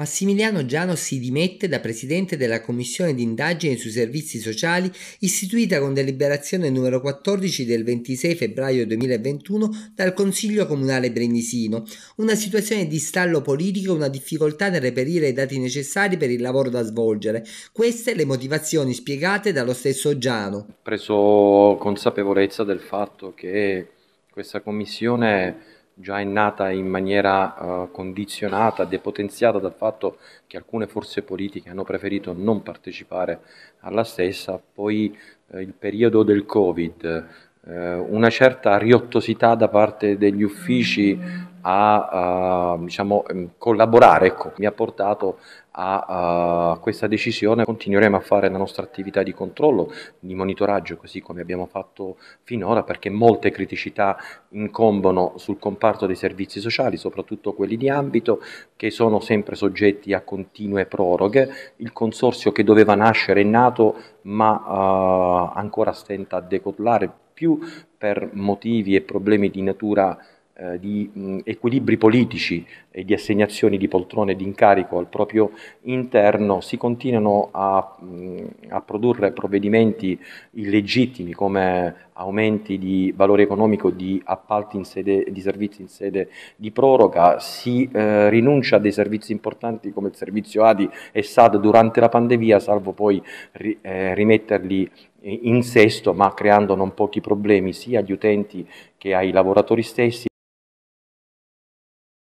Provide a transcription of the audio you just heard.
Massimiliano Giano si dimette da presidente della commissione d'indagine sui servizi sociali istituita con deliberazione numero 14 del 26 febbraio 2021 dal Consiglio Comunale Brennisino. Una situazione di stallo politico, una difficoltà nel reperire i dati necessari per il lavoro da svolgere. Queste le motivazioni spiegate dallo stesso Giano. preso consapevolezza del fatto che questa commissione già è nata in maniera uh, condizionata, depotenziata dal fatto che alcune forze politiche hanno preferito non partecipare alla stessa, poi eh, il periodo del Covid, eh, una certa riottosità da parte degli uffici a uh, diciamo, ehm, collaborare, ecco. mi ha portato a uh, questa decisione. Continueremo a fare la nostra attività di controllo, di monitoraggio, così come abbiamo fatto finora, perché molte criticità incombono sul comparto dei servizi sociali, soprattutto quelli di ambito, che sono sempre soggetti a continue proroghe. Il consorzio che doveva nascere è nato, ma uh, ancora stenta a decollare più per motivi e problemi di natura eh, di mh, mm, equilibri politici e di assegnazioni di poltrone di incarico al proprio interno, si continuano a, mh, mm, a produrre provvedimenti illegittimi come aumenti di valore economico di appalti in sede, di servizi in sede di proroga, si eh, rinuncia a dei servizi importanti come il servizio ADI e SAD durante la pandemia, salvo poi ri, eh, rimetterli in sesto, ma creando non pochi problemi sia agli utenti che ai lavoratori stessi.